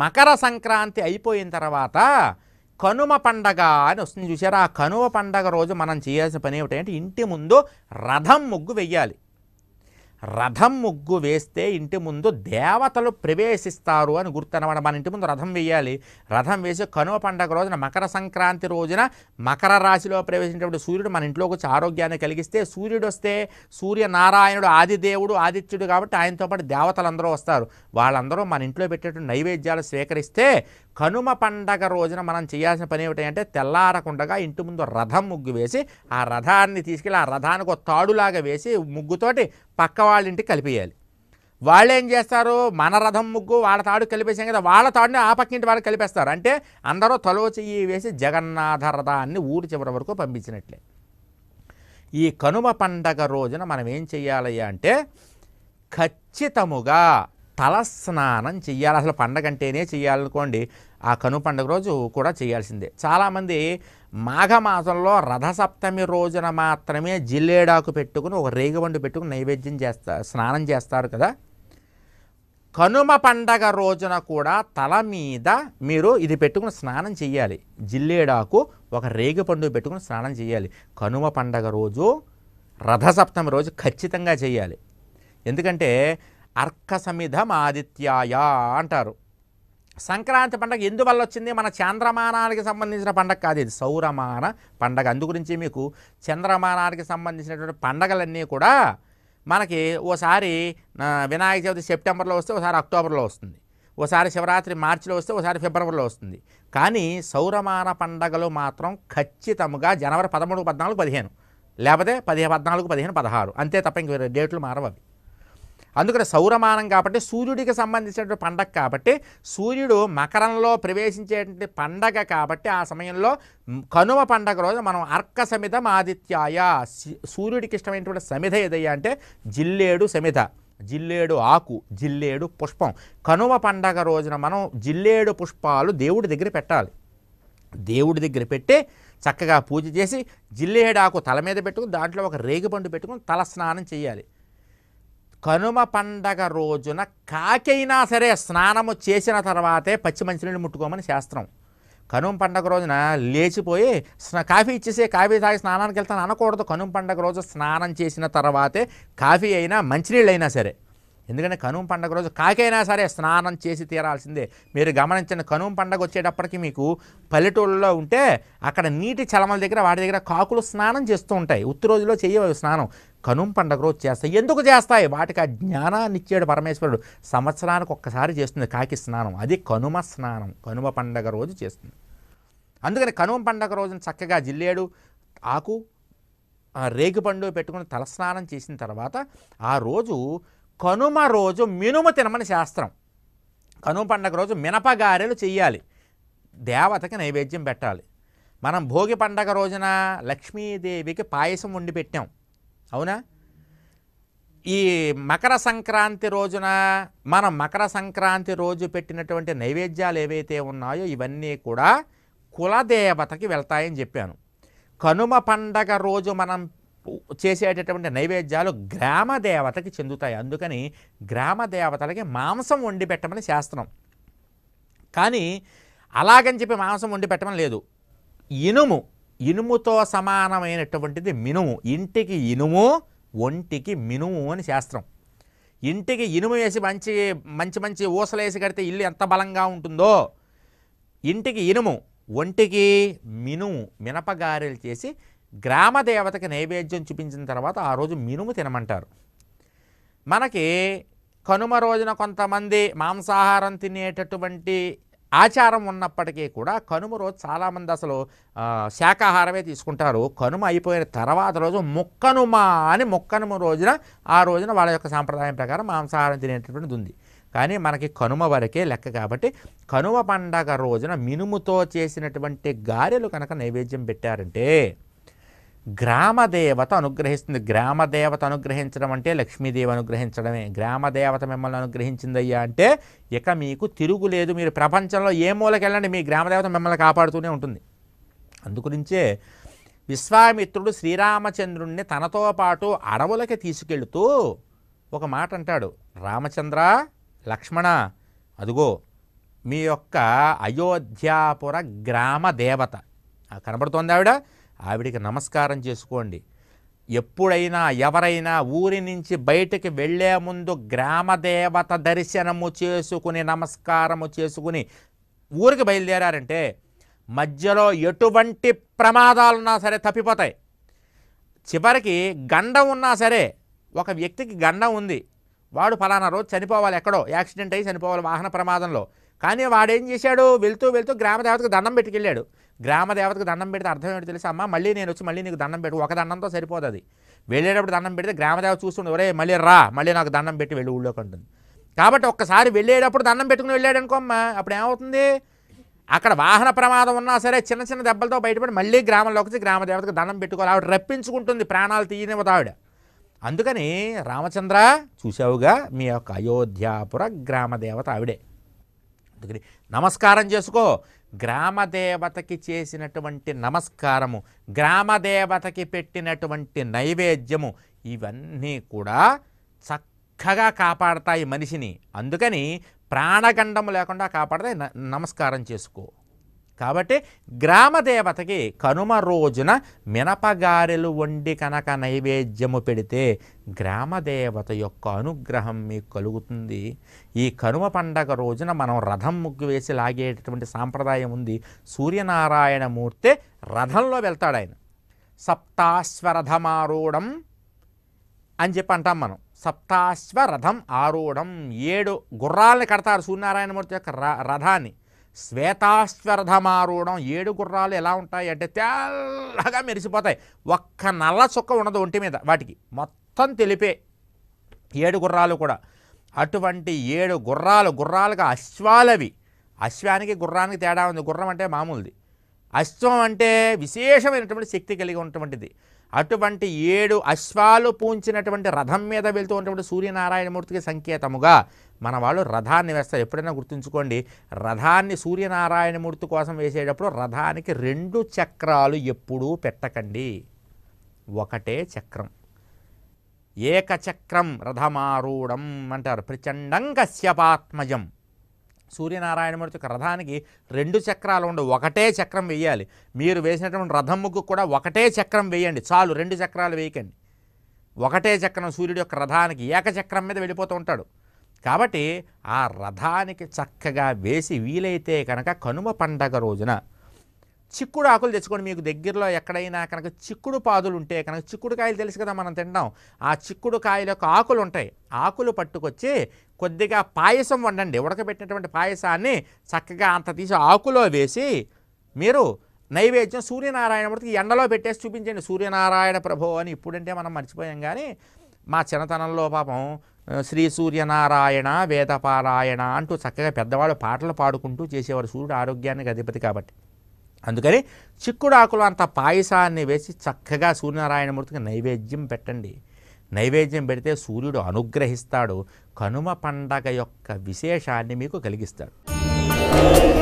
మకర సంక్రాంతి అయిపోయిన తర్వాత కనుమ పండగ అని వస్తుంది చూసారా ఆ కనుమ పండగ రోజు మనం చేయాల్సిన పని ఏమిటంటే ఇంటి ముందు రథం ముగ్గు వెయ్యాలి రథం ముగ్గు వేస్తే ఇంటి ముందు దేవతలు ప్రవేశిస్తారు అని గుర్తనమాట మన ఇంటి ముందు రథం వేయాలి రథం వేసి కనుమ పండగ రోజున మకర సంక్రాంతి రోజున మకర రాశిలో ప్రవేశించినప్పుడు సూర్యుడు మన ఇంట్లోకి వచ్చి ఆరోగ్యాన్ని కలిగిస్తే సూర్యుడు వస్తే సూర్యనారాయణుడు ఆదిదేవుడు ఆదిత్యుడు కాబట్టి ఆయనతో పాటు దేవతలందరూ వస్తారు వాళ్ళందరూ మన ఇంట్లో పెట్టేటువంటి నైవేద్యాలు స్వీకరిస్తే కనుమ పండగ రోజున మనం చేయాల్సిన పని ఏమిటంటే తెల్లారకుండగా ఇంటి ముందు రథం ముగ్గు వేసి ఆ రథాన్ని తీసుకెళ్ళి ఆ రథానికి ఒక తాడులాగా వేసి ముగ్గుతోటి పక్క వాళ్ళ ఇంటికి కలిపేయాలి వాళ్ళు ఏం చేస్తారు మన రథం ముగ్గు వాళ్ళ తాడు కలిపేసాం కదా వాళ్ళ తాడుని ఆ పక్కింటి వాళ్ళకి కలిపేస్తారు అంటే అందరూ తొలవ చెయ్యి వేసి జగన్నాథ రథాన్ని ఊరు చివరి వరకు పంపించినట్లే ఈ కనుమ పండగ రోజున మనం ఏం చెయ్యాలయ్యా అంటే ఖచ్చితముగా తలస్నానం చెయ్యాలి అసలు పండగ అంటేనే చెయ్యాలనుకోండి ఆ కను పండగ రోజు కూడా చేయాల్సిందే చాలామంది మాఘమాసంలో రథసప్తమి రోజున మాత్రమే జిల్లేడాకు పెట్టుకుని ఒక రేగిబండు పెట్టుకుని నైవేద్యం చేస్తారు స్నానం చేస్తారు కదా కనుమ పండగ రోజున కూడా తల మీద మీరు ఇది పెట్టుకుని స్నానం చేయాలి జిల్లేడాకు ఒక పండుగ పెట్టుకుని స్నానం చేయాలి కనుమ పండగ రోజు రథసప్తమి రోజు ఖచ్చితంగా చేయాలి ఎందుకంటే అర్క సమిధం ఆదిత్యాయ అంటారు సంక్రాంతి పండగ ఎందువల్ల వచ్చింది మన చంద్రమానానికి సంబంధించిన పండగ కాదు ఇది సౌరమాన పండగ అందుగురించి మీకు చంద్రమానానికి సంబంధించినటువంటి పండగలన్నీ కూడా మనకి ఓసారి వినాయక చవితి సెప్టెంబర్లో వస్తే ఒకసారి అక్టోబర్లో వస్తుంది ఓసారి శివరాత్రి మార్చిలో వస్తే ఒకసారి ఫిబ్రవరిలో వస్తుంది కానీ సౌరమాన పండగలు మాత్రం ఖచ్చితంగా జనవరి పదమూడు పద్నాలుగు పదిహేను లేకపోతే పదిహేను పద్నాలుగు పదిహేను పదహారు అంతే తప్ప ఇంక డేట్లు మారవు అందుకని సౌరమానం కాబట్టి సూర్యుడికి సంబంధించినటువంటి పండగ కాబట్టి సూర్యుడు మకరంలో ప్రవేశించేటువంటి పండగ కాబట్టి ఆ సమయంలో కనుమ పండగ రోజు మనం అర్క సమిధం ఆదిత్యాయ సూర్యుడికి ఇష్టమైనటువంటి సమిత ఏదయ్యా అంటే జిల్లేడు సమిత జిల్లేడు ఆకు జిల్లేడు పుష్పం కనుమ పండగ రోజున మనం జిల్లేడు పుష్పాలు దేవుడి దగ్గర పెట్టాలి దేవుడి దగ్గర పెట్టి చక్కగా పూజ చేసి జిల్లేడాకు తల మీద పెట్టుకుని దాంట్లో ఒక రేగిపండు పెట్టుకుని తల స్నానం చేయాలి కనుమ పండగ రోజున కాకైనా సరే స్నానము చేసిన తర్వాతే పచ్చి మంచినీళ్ళు ముట్టుకోమని శాస్త్రం కనుమ పండగ రోజున లేచిపోయి కాఫీ ఇచ్చేసి కాఫీ తాగి స్నానానికి వెళ్తాను అనకూడదు కనుమ పండగ రోజు స్నానం చేసిన తర్వాతే కాఫీ అయినా మంచినీళ్ళు అయినా సరే ఎందుకంటే కనుమ పండగ రోజు కాకైనా సరే స్నానం చేసి తీరాల్సిందే మీరు గమనించిన కనుమ పండగ వచ్చేటప్పటికి మీకు పల్లెటూళ్ళలో ఉంటే అక్కడ నీటి చలమల దగ్గర వాటి దగ్గర కాకులు స్నానం చేస్తూ ఉంటాయి ఉత్తి రోజులో చేయవు స్నానం కనుమ పండగ రోజు చేస్తాయి ఎందుకు చేస్తాయి వాటికి ఆ జ్ఞానాన్ని ఇచ్చాడు పరమేశ్వరుడు సంవత్సరానికి ఒక్కసారి చేస్తుంది కాకి స్నానం అది కనుమ స్నానం కనుమ పండగ రోజు చేస్తుంది అందుకని కనుమ పండగ రోజున చక్కగా జిల్లేడు ఆకు రేగుపండు పెట్టుకుని తలస్నానం చేసిన తర్వాత ఆ రోజు కనుమ రోజు మినుము తినమని శాస్త్రం కనుమ పండగ రోజు మినపగారెలు చెయ్యాలి దేవతకి నైవేద్యం పెట్టాలి మనం భోగి పండగ రోజున లక్ష్మీదేవికి పాయసం వండి పెట్టాం అవునా ఈ మకర సంక్రాంతి రోజున మనం మకర సంక్రాంతి రోజు పెట్టినటువంటి నైవేద్యాలు ఏవైతే ఉన్నాయో ఇవన్నీ కూడా కులదేవతకి వెళ్తాయని చెప్పాను కనుమ పండగ రోజు మనం చేసేటటువంటి నైవేద్యాలు గ్రామ దేవతకి చెందుతాయి అందుకని గ్రామ దేవతలకి మాంసం వండి పెట్టమని శాస్త్రం కానీ అలాగని చెప్పి మాంసం వండి పెట్టమని లేదు ఇనుము ఇనుముతో సమానమైనటువంటిది మినుము ఇంటికి ఇనుము ఒంటికి మినుము అని శాస్త్రం ఇంటికి ఇనుము వేసి మంచి మంచి మంచి ఊసలు వేసి కడితే ఇల్లు ఎంత బలంగా ఉంటుందో ఇంటికి ఇనుము ఒంటికి మినుము మినపగారెలు చేసి గ్రామ దేవతకి నైవేద్యం చూపించిన తర్వాత ఆ రోజు మినుము తినమంటారు మనకి కనుమ రోజున కొంతమంది మాంసాహారం తినేటటువంటి ఆచారం ఉన్నప్పటికీ కూడా కనుమ రోజు చాలామంది అసలు శాకాహారమే తీసుకుంటారు కనుమ అయిపోయిన తర్వాత రోజు మొక్కనుమ అని ముక్కనుమ రోజున ఆ రోజున వాళ్ళ యొక్క సాంప్రదాయం ప్రకారం మాంసాహారం తినేటటువంటిది ఉంది కానీ మనకి కనుమ వరకే లెక్క కాబట్టి కనుమ పండగ రోజున మినుముతో చేసినటువంటి గారెలు కనుక నైవేద్యం పెట్టారంటే గ్రామదేవత అనుగ్రహిస్తుంది గ్రామదేవత అనుగ్రహించడం అంటే లక్ష్మీదేవి అనుగ్రహించడమే గ్రామదేవత మిమ్మల్ని అనుగ్రహించిందయ్యా అంటే ఇక మీకు తిరుగులేదు మీరు ప్రపంచంలో ఏ మూలకెళ్ళండి మీ గ్రామదేవత మిమ్మల్ని కాపాడుతూనే ఉంటుంది అందుగురించే విశ్వామిత్రుడు శ్రీరామచంద్రుణ్ణి తనతో పాటు అడవులకి తీసుకెళ్తూ ఒక మాట అంటాడు రామచంద్ర లక్ష్మణ అదుగో మీ యొక్క అయోధ్యాపుర గ్రామ దేవత కనబడుతోంది ఆవిడ ఆవిడికి నమస్కారం చేసుకోండి ఎప్పుడైనా ఎవరైనా ఊరి నుంచి బయటికి వెళ్ళే ముందు గ్రామదేవత దర్శనము చేసుకుని నమస్కారము చేసుకుని ఊరికి బయలుదేరారంటే మధ్యలో ఎటువంటి ప్రమాదాలున్నా సరే తప్పిపోతాయి చివరికి గండం ఉన్నా సరే ఒక వ్యక్తికి గండం ఉంది వాడు ఫలానా రోజు చనిపోవాలి ఎక్కడో యాక్సిడెంట్ అయ్యి చనిపోవాలి వాహన ప్రమాదంలో కానీ వాడేం చేశాడు వెళ్తూ వెళ్తూ గ్రామ దేవతకు దండం పెట్టుకెళ్ళాడు గ్రామ దేవతకు దండం పెడితే అర్థం ఏంటో తెలుసు అమ్మ మళ్ళీ నేను వచ్చి మళ్ళీ నీకు దండం పెట్టు ఒక దండంతో సరిపోదు అది వెళ్ళేటప్పుడు దండం పెడితే గ్రామదేవత చూస్తుండే ఒరే మళ్ళీ రా మళ్ళీ నాకు దండం పెట్టి వెళ్ళి ఊళ్ళోకి ఉంటుంది కాబట్టి ఒక్కసారి వెళ్ళేటప్పుడు దండం పెట్టుకుని వెళ్ళాడు అనుకోమ్మా అప్పుడు ఏమవుతుంది అక్కడ వాహన ప్రమాదం ఉన్నా సరే చిన్న చిన్న దెబ్బలతో బయటపడి మళ్ళీ గ్రామంలోకి వచ్చి గ్రామదేవతకు దండం పెట్టుకోవాలి ఆవిడ రప్పించుకుంటుంది ప్రాణాలు తీయనివ్వదు ఆవిడ అందుకని రామచంద్ర చూసావుగా మీ యొక్క అయోధ్యాపుర గ్రామదేవత ఆవిడే అందుకని నమస్కారం చేసుకో గ్రామదేవతకి చేసినటువంటి నమస్కారము గ్రామదేవతకి పెట్టినటువంటి నైవేద్యము ఇవన్నీ కూడా చక్కగా కాపాడతాయి మనిషిని అందుకని ప్రాణగండము లేకుండా కాపాడతాయి నమస్కారం చేసుకో కాబట్టి గ్రామదేవతకి కనుమ రోజున మినపగారెలు వండి కనుక నైవేద్యము పెడితే గ్రామదేవత యొక్క అనుగ్రహం మీకు కలుగుతుంది ఈ కనుమ పండగ రోజున మనం రథం ముగ్గు వేసి లాగేటటువంటి సాంప్రదాయం ఉంది సూర్యనారాయణ మూర్తి రథంలో వెళ్తాడు ఆయన సప్తాశ్వరథమారూఢం అని చెప్పి అంటాం మనం సప్తాశ్వ రథం ఆరూఢం ఏడు గుర్రాలని కడతారు సూర్యనారాయణమూర్తి యొక్క రథాన్ని శ్వేతాశ్వరధమారూఢం ఏడు గుర్రాలు ఎలా ఉంటాయి అంటే తెల్లగా మెరిసిపోతాయి ఒక్క నల్ల చుక్క ఉండదు ఒంటి మీద వాటికి మొత్తం తెలిపే ఏడు గుర్రాలు కూడా అటువంటి ఏడు గుర్రాలు గుర్రాలుగా అశ్వాలవి అశ్వానికి గుర్రానికి తేడా ఉంది గుర్రం అంటే మామూలుది అశ్వం అంటే విశేషమైనటువంటి శక్తి కలిగి ఉన్నటువంటిది అటువంటి ఏడు అశ్వాలు పూంచినటువంటి రథం మీద వెళ్తూ ఉన్నటువంటి సూర్యనారాయణమూర్తికి సంకేతముగా మన వాళ్ళు రథాన్ని వేస్తారు ఎప్పుడైనా గుర్తుంచుకోండి రథాన్ని సూర్యనారాయణమూర్తి కోసం వేసేటప్పుడు రథానికి రెండు చక్రాలు ఎప్పుడూ పెట్టకండి ఒకటే చక్రం ఏకచక్రం రథమారూఢం అంటారు ప్రచండం కశ్యపాత్మజం సూర్యనారాయణమూర్తి యొక్క రథానికి రెండు చక్రాలు ఉండవు ఒకటే చక్రం వేయాలి మీరు వేసినటువంటి రథముకు కూడా ఒకటే చక్రం వేయండి చాలు రెండు చక్రాలు వేయకండి ఒకటే చక్రం సూర్యుడు యొక్క రథానికి ఏకచక్రం మీద వెళ్ళిపోతూ ఉంటాడు కాబట్టి ఆ రథానికి చక్కగా వేసి వీలైతే కనుక కనుమ పండగ రోజున చిక్కుడు ఆకులు తెచ్చుకోండి మీకు దగ్గరలో ఎక్కడైనా కనుక చిక్కుడు పాదులు ఉంటే కనుక చిక్కుడుకాయలు తెలుసు కదా మనం తింటాం ఆ కాయల యొక్క ఆకులు ఉంటాయి ఆకులు పట్టుకొచ్చి కొద్దిగా పాయసం వండండి ఉడకబెట్టినటువంటి పాయసాన్ని చక్కగా అంత తీసి ఆకులో వేసి మీరు నైవేద్యం సూర్యనారాయణమూర్తికి ఎండలో పెట్టేసి చూపించండి సూర్యనారాయణ ప్రభు అని ఇప్పుడంటే మనం మర్చిపోయాం కానీ మా చిన్నతనంలో పాపం శ్రీ సూర్యనారాయణ వేదపారాయణ అంటూ చక్కగా పెద్దవాళ్ళు పాటలు పాడుకుంటూ చేసేవారు సూర్యుడు ఆరోగ్యానికి అధిపతి కాబట్టి అందుకని చిక్కుడాకులు అంత పాయసాన్ని వేసి చక్కగా సూర్యనారాయణ మూర్తికి నైవేద్యం పెట్టండి నైవేద్యం పెడితే సూర్యుడు అనుగ్రహిస్తాడు కనుమ పండగ యొక్క విశేషాన్ని మీకు కలిగిస్తాడు